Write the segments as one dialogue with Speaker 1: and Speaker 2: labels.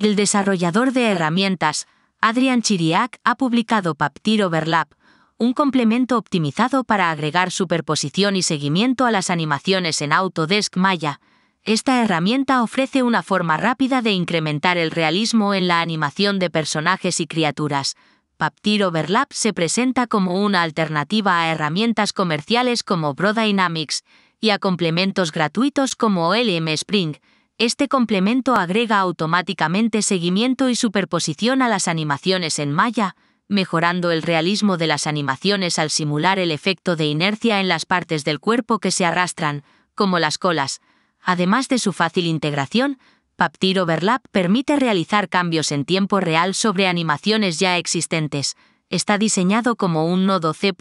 Speaker 1: El desarrollador
Speaker 2: de herramientas, Adrian Chiriak, ha publicado Paptir Overlap, un complemento optimizado para agregar superposición y seguimiento a las animaciones en Autodesk Maya. Esta herramienta ofrece una forma rápida de incrementar el realismo en la animación de personajes y criaturas. Paptir Overlap se presenta como una alternativa a herramientas comerciales como Brodynamics y a complementos gratuitos como LM Spring, este complemento agrega automáticamente seguimiento y superposición a las animaciones en malla, mejorando el realismo de las animaciones al simular el efecto de inercia en las partes del cuerpo que se arrastran, como las colas. Además de su fácil integración, Paptir Overlap permite realizar cambios en tiempo real sobre animaciones ya existentes, está diseñado como un nodo C++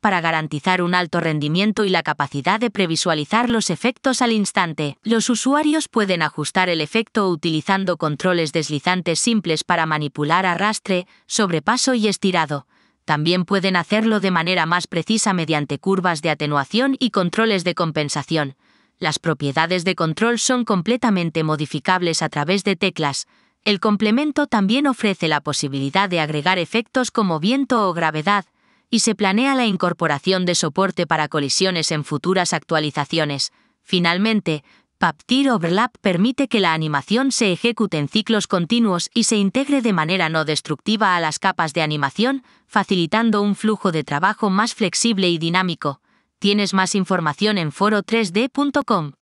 Speaker 2: para garantizar un alto rendimiento y la capacidad de previsualizar los efectos al instante. Los usuarios pueden ajustar el efecto utilizando controles deslizantes simples para manipular arrastre, sobrepaso y estirado. También pueden hacerlo de manera más precisa mediante curvas de atenuación y controles de compensación. Las propiedades de control son completamente modificables a través de teclas, el complemento también ofrece la posibilidad de agregar efectos como viento o gravedad, y se planea la incorporación de soporte para colisiones en futuras actualizaciones. Finalmente, Paptir Overlap permite que la animación se ejecute en ciclos continuos y se integre de manera no destructiva a las capas de animación, facilitando un flujo de trabajo más flexible y dinámico. Tienes más información en foro3d.com.